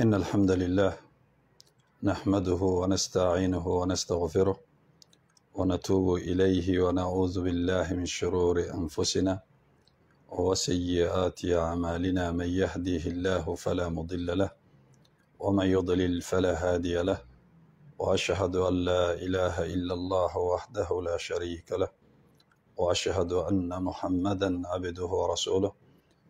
إن الحمد لله نحمده ونستعينه ونستغفره ونتوب إليه ونعوذ بالله من شرور أنفسنا وسيئات أعمالنا من يهديه الله فلا مضل له ومن يضلل فلا هادي له وأشهد أن لا إله إلا الله وحده لا شريك له وأشهد أن محمدا عبده ورسوله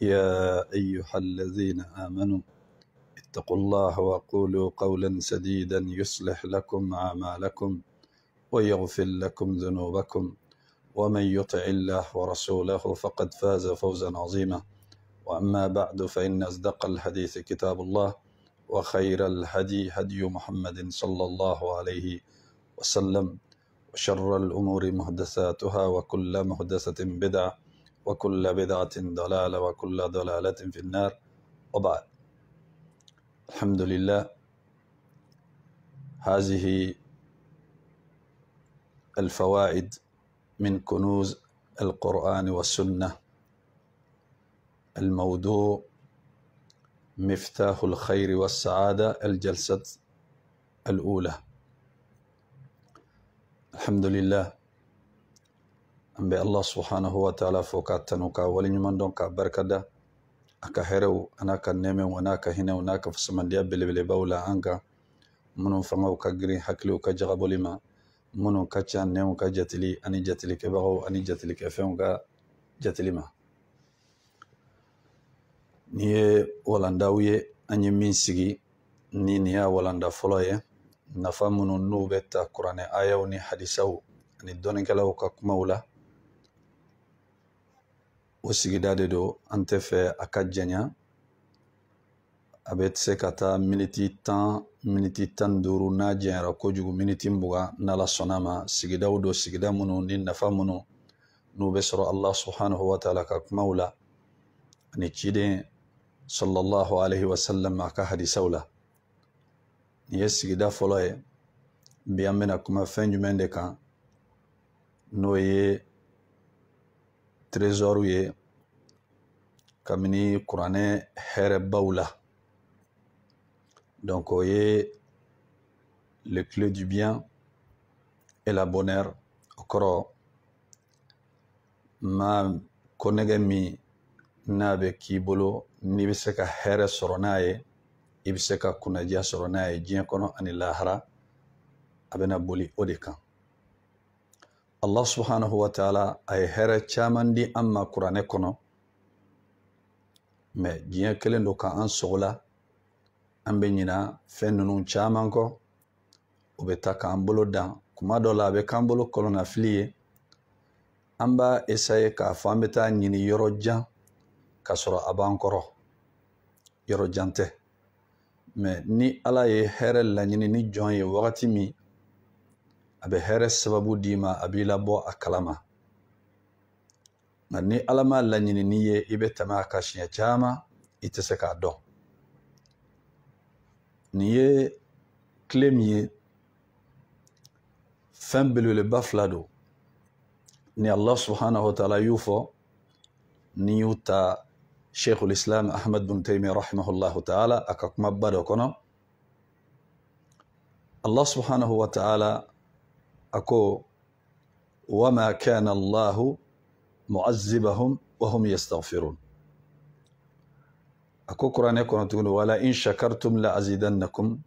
يا أيها الذين آمنوا اتقوا الله وقولوا قولا سديدا يصلح لكم أعمالكم ويغفر لكم ذنوبكم ومن يطع الله ورسوله فقد فاز فوزا عظيما وأما بعد فإن أصدق الحديث كتاب الله وخير الهدي هدي محمد صلى الله عليه وسلم وشر الأمور محدثاتها وكل محدثة بدعة وكل بدعة ضلالة وكل ضلالة في النار وبعد الحمد لله هذه الفوائد من كنوز القرآن والسنة الموضوع مفتاح الخير والسعادة الجلسة الأولى الحمد لله an bɛ ala subhanahu wa taala fo k'a tanu k'a waleɲuman dɔn k'a barikada a ka hɛrɛw a n'a ka nɛɛmɛw a n'a ka hinɛw n'a ka fasamandiya belebelebaw la an kan minnu fangaw ka girin hakiliw ka jagabɔli ma minnu ka ca nɛɛw ka jatili ani jatilikɛbagaw ani jatilikɛfɛnw ka jatili ma ni ye walandaw ye an ye min sigi ni nin y'a walanda fɔlɔ ye nafa minnu n'u bɛ ta kuranɛ ayaw ni hadisaw ani dɔnnikɛlaw ka kumaw la o sigida de do an tɛ fɛ a ka janya a bɛ se ka taa miniti tan miniti tan duru duuru n'a janyara kojugu miniti mugan n'ala sɔnna ma sigidaw do sigida minnu ni nafa minnu n'u bɛ sɔrɔ allah subhanahu wa taala ka kumaw la ani ciden sallallahu alaihi wasallam a ka hadisaw la nin ye sigida fɔlɔ ye bi an bɛna kuma fɛn jumɛn de kan n'o ye trésor kamini kabini kuranɛ hɛrɛbaw la donc o ye le clé du bien et la bonheur o kɔrɔ ma konɛgɛ min n'a bɛ k'i bolo n'i biseka se ka hɛrɛ sɔrɔ n'a ye i bɛ se ka kunnadiya sɔrɔ boli allah subhanahu wa taala aye hɛrɛ caman di an ma kuranɛ kɔnɔ ma diɲɛ kelen do ka an sogola an be ɲina fɛn nunu caaman kɔ o be ta k'an bolo dan kuma dɔ la a be k'an bolo kɔlɔnafili ye an b'a esaye k'a fɔ an be taa ɲini yɔrɔjan k'a sɔrɔ a b'an kɔrɔ yɔrɔjan tɛ ma ni ala ye hɛrɛ laɲini ni jɔn ye wagati min a bɛ hɛrɛ sababu d'i ma a b'i labɔ a kalama nka ni ala ma laɲinini ye i bɛ tɛmɛ a ka siɲɛ caman i tɛ se k'a dɔn nin ye tile min ye fɛn belebeleba fila don ni allah subhanahu wa ta'ala y'u fɔ ni y'u ta sheikh islam ahmad bin taymiya rahimahullahu ta'ala a ka kumaba dɔ kɔnɔ allah subhanahu wa ta'ala ako wama kana llahu muazibahum wahum yastaghfirun ako Qurani yako natukuni wala in shakartum la azidannakum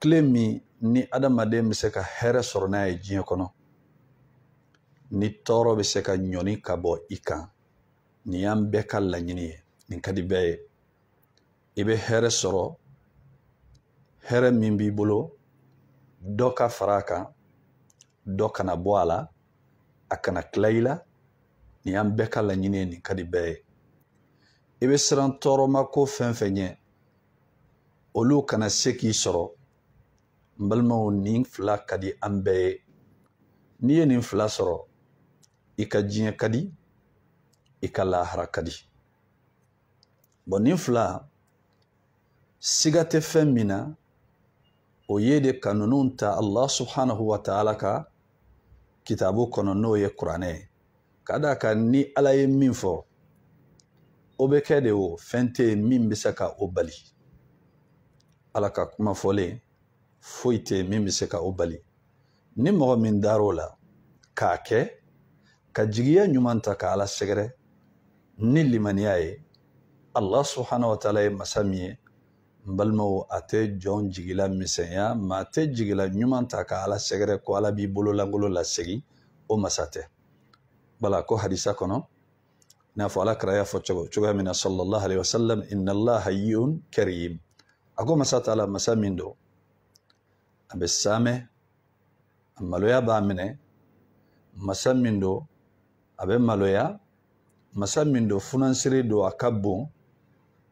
klemi ni adamaden bɛ se ka hɛrɛ sɔrɔ n'a ye jiɲɛ kɔnɔ ni tɔɔrɔ bɛ se ka ɲɔni ka bo i kan ni y'an bɛɛ ka laɲini ye nin ka di bɛɛ ye i bɛ hɛrɛ sɔrɔ hɛrɛ min b'i bolo dɔ ka fara a kan dɔ kana bɔ a la a kana tila i la nin y'an bɛɛ ka laɲini nin ka di bɛɛ ye i be siran tɔɔrɔma ko fɛn fɛn ɲɛ olu kana se k'i sɔrɔ n balimaw nin fila ka di an bɛɛ ye n'i ye nin fila sɔrɔ i ka jiɲɛ ka di i ka lahara ka di bɔn nin fila siga tɛ fɛn min na o ye de ka nunu ta allah subhanahu wa ka kitabu kɔnɔ n'o ye kuranɛ ye ka da ka ni ala ye min fɔ o be kɛ de o fɛn tɛ yen min be se ka o bali ala ka kuma fɔlen foyi tɛ min be se ka o bali ni mɔgɔ min dar'o la k'a kɛ ka jigiya ɲuman ta ka ala sɛgɛrɛ ni limaniya ye allah subhanahu wa ye masa min ye balimaw a tɛ jɔn jigila misɛnya ma tɛ jigila ɲuman ta ka ala sɛgɛrɛ ko ala b'i bololankolo lasegi o masa tɛ bala ko hadisa kɔnɔ n'a fɔ ala kara y'a fɔ cogo cogoya min na sallallahu alayhi wa sallam inalaha yiun kariyim a ko masa t'a la masa min do a bɛ saamɛ a maloya b'a minɛ masa min do a bɛ maloya masa min do funansiri do a ka bon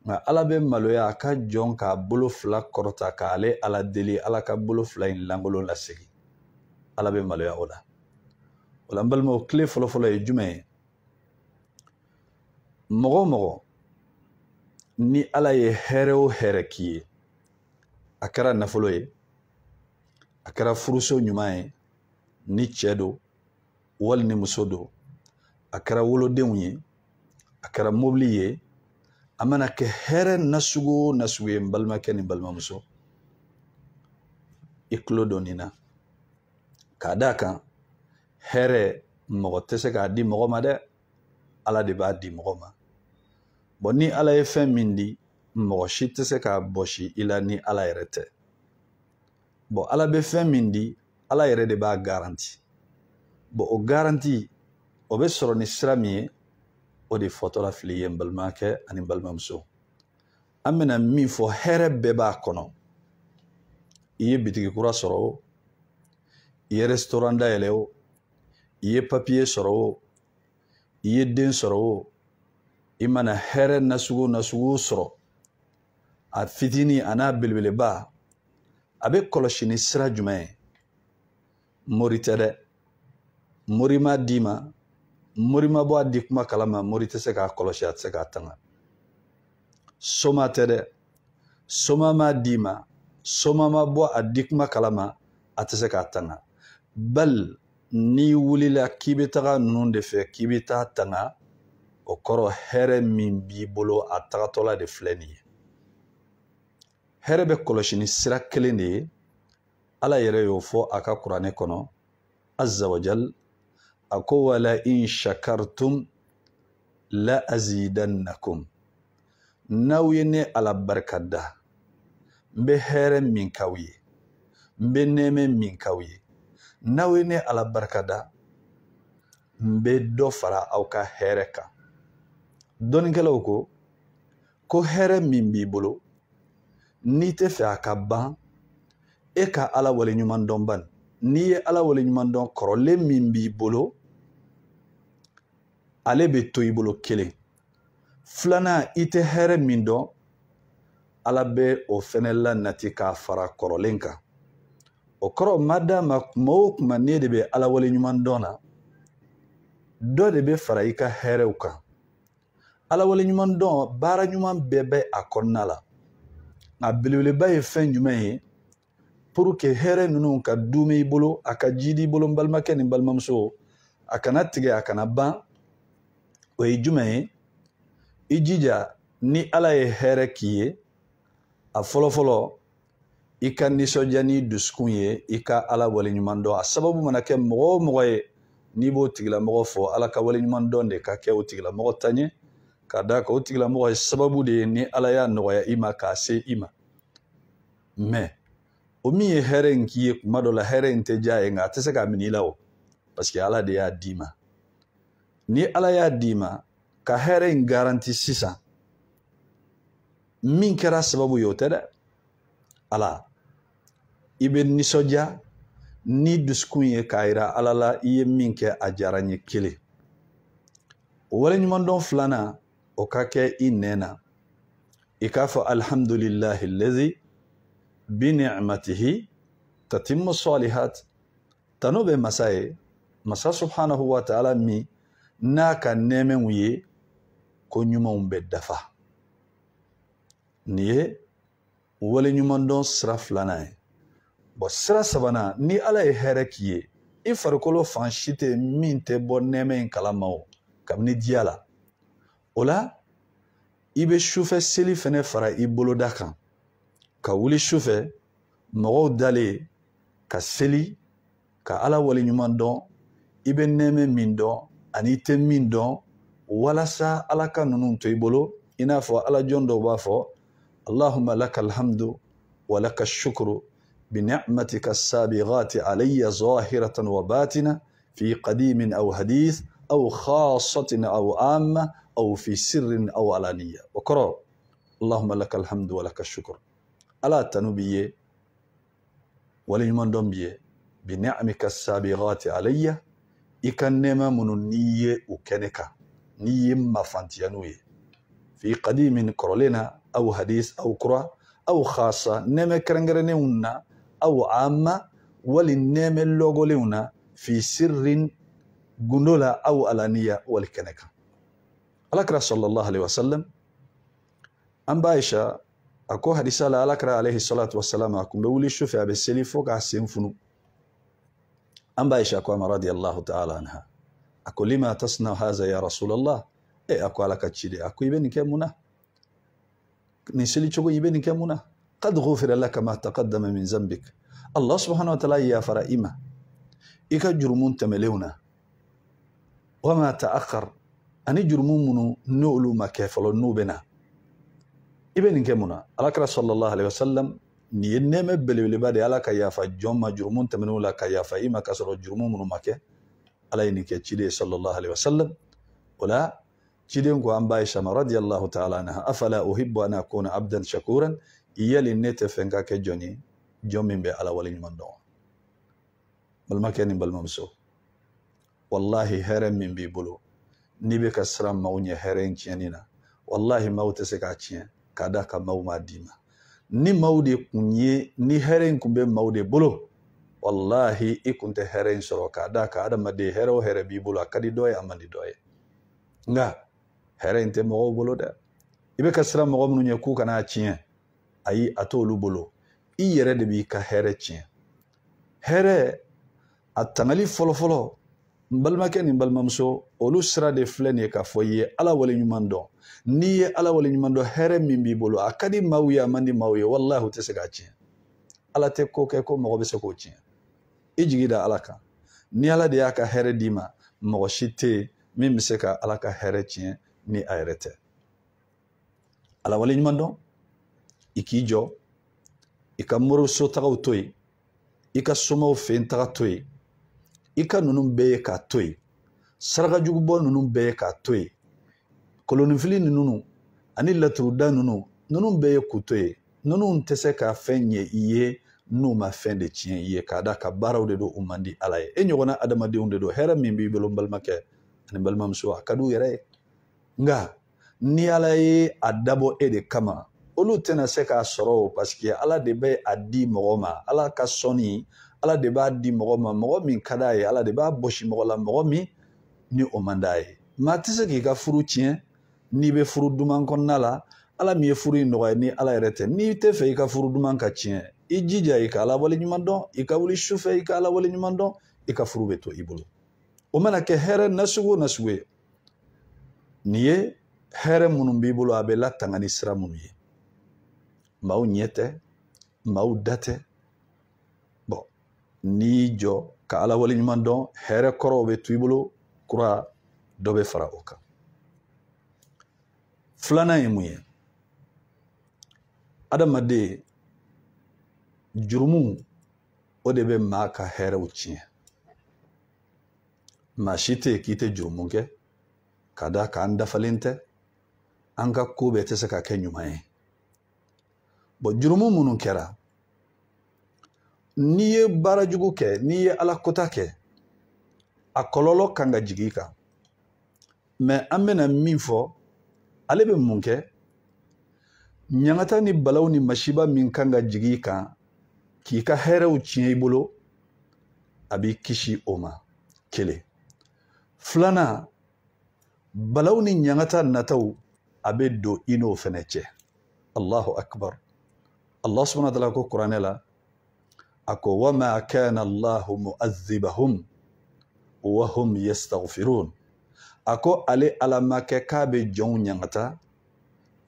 nka ala bɛ maloya a ka jɔn k'a bolo fila kɔrɔta k'ale ala deli ala ka bolo fila in lankolon lasegi ala bɛ maloya o la o la n balimaw tile fɔlɔfɔlɔ ye jumɛn ye mɔgɔ o mɔgɔ ni ala ye hɛrɛ o hɛrɛ k'i ye a kɛra nafolo ye a kɛra furuso ɲuman ye ni cɛ don wali ni muso don a kɛra wolodenw ye a kɛra mobili ye a mana kɛ hɛrɛ nasugu o nasugu ye n balimakɛ ni balimamuso i tulo dɔ nin na k'a d'a kan hɛrɛ mɔgɔ tɛ se k'a di mɔgɔ ma dɛ ala de b'a di mɔgɔ ma bɔn ni ala ye fɛn min di mɔgɔ si tɛ se k'a bɔsi i la ni ala yɛrɛ tɛ bɔn ala bɛ fɛn min di ala yɛrɛ de b'a garanti bɔn o garanti o bɛ sɔrɔ ni sira min ye o de fɔtɔla fili ye n balimakɛ ani n balimamuso an bɛna min fɔ hɛrɛ bɛɛ b'a kɔnɔ i ye bitigi kura sɔrɔ o i ye restaurant dayɛlɛ o i ye papiye sɔrɔ o i ye den sɔrɔ o i mana hɛrɛ nasugu nasugu sɔrɔ a fitinin a n'a belebeleba a bɛ kɔlɔsi ni sira jumɛn ye mori tɛ dɛ mori m'a d'i ma mori ma bɔ a di kuma kala ma mori tɛ se k'a kɔlɔsi a tɛ se k'a tanga soma tɛ dɛ soma ma d'i ma soma ma bɔ a di kuma kala ma a tɛ se k'a tanga bal n'i wulila k'i bɛ taga ninnu de fɛ k'i bɛ taa tanga o kɔrɔ hɛrɛ min b'i bolo a tagatɔla de filɛ nin ye hɛrɛ bɛ kɔlɔsi ni sira kelen de ye ala yɛrɛ y'o fɔ a ka kuranɛ kɔnɔ azawajal akwai wala in shakartum la azidannakum n'aw ye ne ala barikada n be hɛrɛ min k'aw ye n be nɛɛmɛ min k'aw ye n'aw ye ne ala barikada n be dɔ fara aw ka hɛrɛ kan dɔnnikɛlaw ko ko hɛrɛ min b'i bolo n'i tɛ fɛ a ka ban e ka ala waleɲuman dɔn bani n'i ye ala waleɲuman dɔn kɔrɔlen min b'i bolo ale bɛ to i bolo kelen filanan i tɛ hɛrɛ min dɔn ala bɛ o fɛnɛ lanati k'a fara kɔrɔlen kan o kɔrɔ ma d'a ma kuma o kuma ne de bɛ ala waleɲuman dɔn na dɔ de bɛ fara i ka hɛrɛw kan ala waleɲuman dɔn baara ɲuman bɛɛ bɛ a kɔnɔna la nka belebeleba ye fɛn jumɛn ye pour hɛrɛ ninnu ka dumi i bolo a ka jidi i bolo n balimakɛ ni balimamuso a kana tigɛ a kana ban o ye jumɛn ye i jija ni ala ye hɛrɛ k'i ye a fɔlɔfɔlɔ i ka nisɔndiya ni dusukun ye i ka ala waleɲuman dɔn a sababu mana kɛ mɔgɔ o mɔgɔ ye n'i b'o tigilamɔgɔ fɔ ala ka waleɲuman dɔn de ka kɛ o tigilamɔgɔ ta ɲɛ ka da kan o tigilamɔgɔ ye sababu de ye ni ala y'a nɔgɔya i ma k'a se i ma mɛ o min ye hɛrɛ in k'i ye kuma dɔ la hɛrɛ in tɛ diya ye nka a tɛ se k'a minɛ la o paseke ala de y'a d'i ma ni ala y'a d'i ma ka hɛrɛ in garanti sisan min kɛra sababu ye o tɛ dɛ ala i be nisɔndiya ni dusukun ye k'a yira ala la i ye min kɛ a jara n ye kelen o waleɲumandɔn filanan o ka kɛ i nɛn na i k'a fɔ alhamdulilahi lezi bi nicmatihi tatimu salihat tanu bɛ masa ye masa subhanahu wa taala min n'a ka nɛɛmɛw ye ko ɲumanw bɛ dafa nin ye waleɲumandɔn sira filanan ye bɔn sira sabanan ni ala ye hɛrɛ k'i ye i farikolo fan si tɛ min tɛ bɔ nɛɛmɛ in kala ma o kabini diya la o la i bɛ sufɛ seli fɛnɛ fara i boloda kan ka wuli sufɛ mɔgɔw dalen ka seli ka ala waleɲuman dɔn i bɛ nɛɛmɛ min dɔn ani i tɛ min dɔn walasa ala ka ninnu to i bolo i n'a fɔ ala jɔn dɔw b'a fɔ allahuma laka alhamdu wa laka shukru بنعمتك السابغات علي ظاهرة وباتنة في قديم أو حديث أو خاصة أو عامة أو في سر أو علانية وقرأ اللهم لك الحمد ولك الشكر ألا تنبيه ولي من دنبيه بنعمك السابغات علي ika nema nɛɛma ukeneka n'i ye fi qadimin kɔrɔlen na aw hadis aw kura aw khasa neme kɛrɛnkɛrɛnnenw unna aw ama wali neme lɔgɔlenw na fi sirrin gundula au aw wali keneka alakra sallallahu alayhi wa sallam ambaisha ako hadisa la alakra alayhi salatu wa sallam akumbe uli shufi abeseli foka asimfunu أم بايشة كما رضي الله تعالى عنها أكو لما تصنع هذا يا رسول الله إيه أكو على كتشيلي أكو يبني كمنا نسلي شو يبني كمنا قد غفر لك ما تقدم من ذنبك الله سبحانه وتعالى يا فرائمة إيكا جرمون تمليونا وما تأخر أني جرمون منو نؤلو ما كيفلو نوبنا ابن كمنا الأكرم صلى الله عليه وسلم ni ye nɛɛmɛ belebeleba de ala ka yafa jɔn ma jurumu tɛmɛnenw la ka yafa i ma ka sɔrɔ jurumu minnu ma kɛ ala ye nin kɛ ciden sallallahu alaihi wasallam o la ciden ko an b'a ye sama radiyallahu ta'ala anha afala uhibbu an akuna abdan shakuran yali ne tɛ fɛn ka kɛ jɔn ye jɔn min bɛ ala waleɲuman dɔn balimakɛ ni balimamuso wallahi hɛrɛ min b'i bolo n'i bɛ ka siran maaw ɲɛ hɛrɛ in tiɲɛni na wallahi maaw tɛ se k'a tiɲɛ k'a da ka maaw m'a d'i ma ni maaw de kun ye ni hɛrɛ in kun bɛ maaw de bolo walahi i kun tɛ hɛrɛ in sɔrɔ k'a d'a ka adamaden hɛrɛ o hɛrɛ b'i bolo a ka di dɔ ye a man di dɔ ye nka hɛrɛ in tɛ mɔgɔw bolo dɛ i bɛ ka siran mɔgɔ minnu ye k'u kana tiɲɛ ayi a t'olu bolo i yɛrɛ de b'i ka hɛrɛ tiɲɛ hɛrɛ a tangali fɔlɔfɔlɔ n balimakɛ nin balimamuso olu sira de filɛ nin ye k'a fɔ i ye ala waleɲuman dɔn n'i ye ala waleɲuman dɔn hɛrɛ min b'i bolo a ka di maaw ye a man di maaw ye walahi u tɛ se k'a tiɲɛ ala tɛ ko kɛ ko mɔgɔ bɛ se k'o tiɲɛ i jigi da ala kan ni ala de y'a ka hɛrɛ d'i ma mɔgɔ si tɛ yen min bɛ se ka ala ka hɛrɛ tiɲɛ ni a yɛrɛ tɛ ala waleɲuman dɔn i k'i jɔ i ka moriso tagaw to yen i ka somaw fɛ taga to yen i ka ninnu bɛɛ ye k'a to yen sarakajugubɔ ninnu bɛɛ ye k'a to yen kolonifili ninnu ani laturuda ninnu ninnu bɛɛ ye k'u to yen ninnu tɛ se ka fɛn ɲɛ i ye n'u ma fɛn de tiɲɛ i ye k'a da ka baaraw de don u man di ala ye e ɲɔgɔnna adamadenw de don hɛrɛ min b'i bolo n balimakɛ ani balimamuso a ka di u yɛrɛ ye nka ni ala ye a dabɔ e de kama olu tɛna se k'a sɔrɔ o paseke ala de bɛ a di mɔgɔ ma ala ka sɔnni ala de b'a di mɔgɔ ma mɔgɔ min ka d'a ye ala de b'a bɔsi mɔgɔ la mɔgɔ min ni o man d'a ye maa tɛ se k'i ka furu tiɲɛ n'i bɛ furu duman kɔnɔna la ala min ye furu in nɔgɔya ni ala yɛrɛ tɛ n'i tɛ fɛ i ka furu duman ka tiɲɛ i jija i ka ala waleɲuman dɔn i ka wuli sufɛ i ka ala waleɲuman dɔn i ka furu bɛ to i bolo o mana kɛ hɛrɛ nasugu o nasugu ye nin ye hɛrɛ minnu b'i bolo a bɛ latanga ni sira minnu ye maaw ɲɛ tɛ maaw da tɛ nii jɔ ka ala waleɲuman dɔn hɛrɛ kɔrɔw bɛ tu i bolo kura dɔ bɛ fara o kan filanan ye mun ye adamaden jurumu o de bɛ maa ka hɛrɛw tiɲɛ maa si tɛ k'i tɛ jurumu kɛ ka da k'an dafalen tɛ an ka koo bɛɛ tɛ se ka kɛ ɲuman ye bɔn jurumu minnu kɛra n'i ye baarajugu jugu kɛ n'i ye ala kota kɛ a kɔlɔlɔ kan ka jigi kan mɛ an bena min fɔ ale be mun kɛ ɲagata ni balaw ni masiba min kan ka jigi kan k'i ka hɛrɛw tiɲɛ i bolo a b'i kisi o ma kelen filanan balaw ni ɲagata nataw a be don i n'o fɛnɛ cɛ allahu akbar allah subhana taala ko kuranɛ e la ako wama kana allahu mu'adhibahum wa hum yastaghfirun ako ale ala ma kɛ k'a bɛ jɔnw ɲagata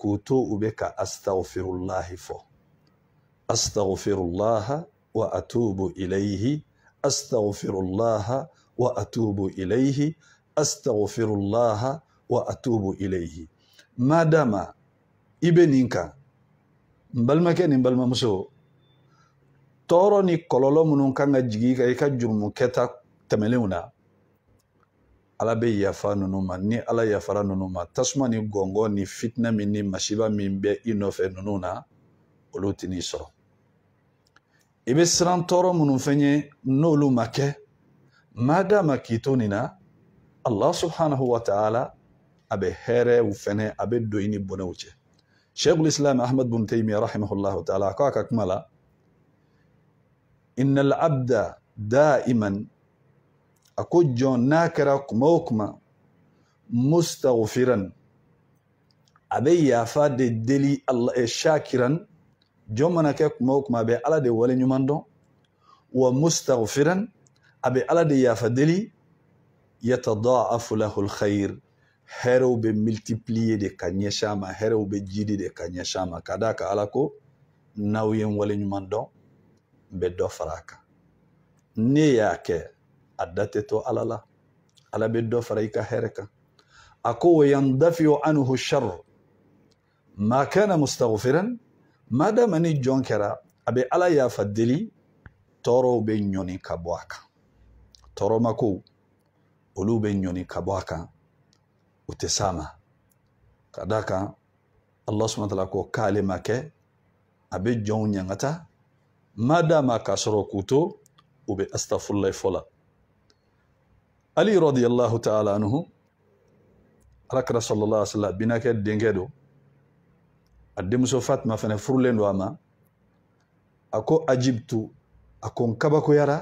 k'u to u bɛ ka astaghfirullahi fɔ astaghfirullaha wa atubu ilayhi astaghfirullaha wa atubu ilayhi astaghfirullaha wa atubu ilayhi madama i bɛ nin kan n balimakɛ ni n balimamuso toro ni munu kanga jigi ka ika i keta i ka ala be yafa ninnu ma ni ala yafara ninnu ma tasuma ni gongo ni fitna mi ni masiba mi bɛ inofe nɔfɛ na olu tɛ n'i sɔrɔ i siran toro munu fenye n'olu ma kɛ maadaama na allah subhanahu wa ta'ala abe here ufene abe a bɛ don i ni islam ahmad bun taymiya rahimahullahu ta'ala إن العبد دائما أكج ناكرا كموكما مستغفرا أبي يا فاد الدلي الله شاكرا جمنا كيك موكما بي على دي ولي نيماندو ومستغفرا أبي على دي يا فدلي يتضاعف له الخير هرو bɛ multiplier de ka ɲɛsin a ma hɛrɛw bɛ jidi de ka ɲɛsin a ma ka n bɛ dɔ fara a kan ne y'a kɛ a da tɛ to ala la ala bɛ dɔ fara i ka hɛrɛ kan a ko wa yandafiu anhu shar ma kana mustaghfiran maadama ni jɔn kɛra a bɛ ala yafa deli tɔɔrɔw bɛ ɲɔni ka bɔ a kan tɔɔrɔmakow olu bɛ ɲɔni ka bɔ a kan u tɛ s'a ma ka d'a kan ala subahana taala ko k'ale ma kɛ a bɛ jɔnw ɲangata مادام كاسرو كوتو وبي استغفر الله فلا علي رضي الله تعالى عنه رك الله صلى الله عليه وسلم بناك دينغدو ادم سو فاطمه فنه فرولين واما اكو اجبتو اكون كبكو يرا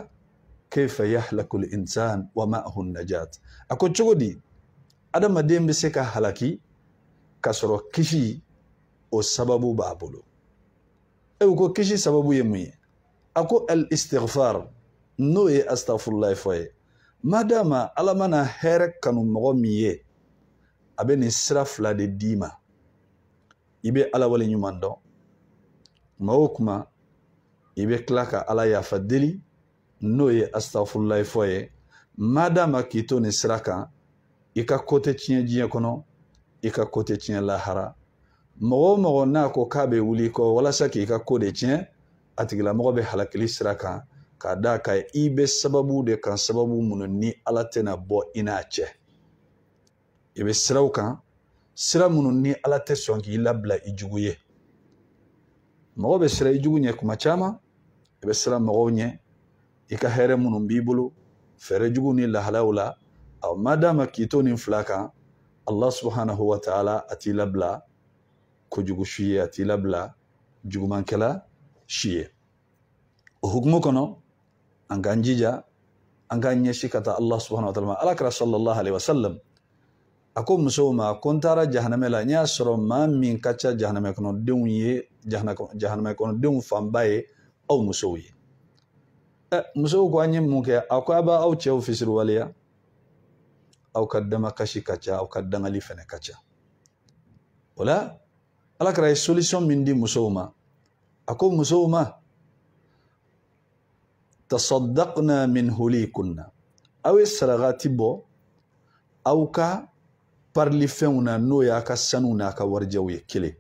كيف يهلك الانسان وما هو النجات اكو تشغدي ادم ديم بسيكا هلاكي كاسرو كشي او سببو بابولو او كشي سببو يمي akou el istighfar, nouye astagfulay foye, madama alamana herek kanou mwomye, abe nisraf la de dima, ibe ala wale nyumando, mwokma, ibe klaka ala ya fadeli, nouye astagfulay foye, madama ki tonisra ka, ika kote chenye jenye kono, ika kote chenye lahara, mwomoron na akou kabe wuli ko, wala sa ki ika kote chenye, a tigilamɔgɔ bɛ halakili sira kan k'a da ka i bɛ sababu de kan sababu minnu ni ala tɛna bɔ i n'a cɛ i bɛ siraw kan sira minnu ni ala tɛ sɔn k'i labila i jugu ye mɔgɔ bɛ sira i jugu ɲɛ kuma caman i bɛ sira mɔgɔw ɲɛ i ka hɛrɛ minnu b'i bolo fɛɛrɛ jugu ni lahalaw la a ma d'a ma k'i to nin fila kan allah subhanahu wa ta'ala a t'i labila kojugu su ye a t'i labila jugumankɛla shiye ye kono hukumu kɔnɔ anga jija allah subhanahu wa taala ma alakira sallallahu alaihi wasallam aku ko ma la nya soro ma min kacha ca kono kɔnɔdenw ye jahanamɛ kono fanba ye aw musow ye ɛ musow ko anyi muke mun b'a aw cɛw fisiriwaleya aw ka damakasi kacha ca aw kadama dangali min di أقوم صومة تصدقنا من هليكنا أو السرغاتبو أو كا بارلفونا نويا كا سنونا كا ورجوي كلي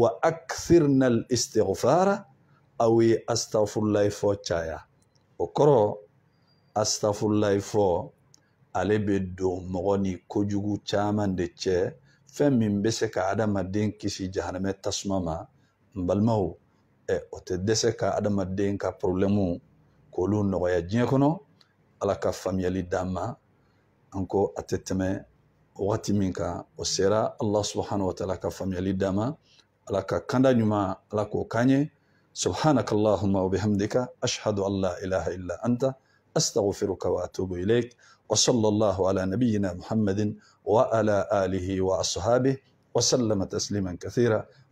وأكثرنا الاستغفار أو أستغفر الله فو تشايا وكرو أستغفر الله فو ale bɛ don mɔgɔ ni kojugu caman de cɛ fɛn min bɛ se ka adamaden kisi jahanamɛ tasuma ma n balimaw o te dese ka adamaden ka problemu k'olu nɔgɔya diɲɛ kɔnɔ ala ka faamuyali d'an ma an ko a tɛ tɛmɛ wagati min kan o sera allah subhanahu wa taala ka faamuyali d'an ma ala ka kanda ɲuman ala k'o k'an ye سبحانك اللهم وبحمدك أشهد أن لا إله إلا أنت أستغفرك وأتوب إليك وصلى الله على نبينا محمد وعلى آله وأصحابه وسلم تسليما كثيرا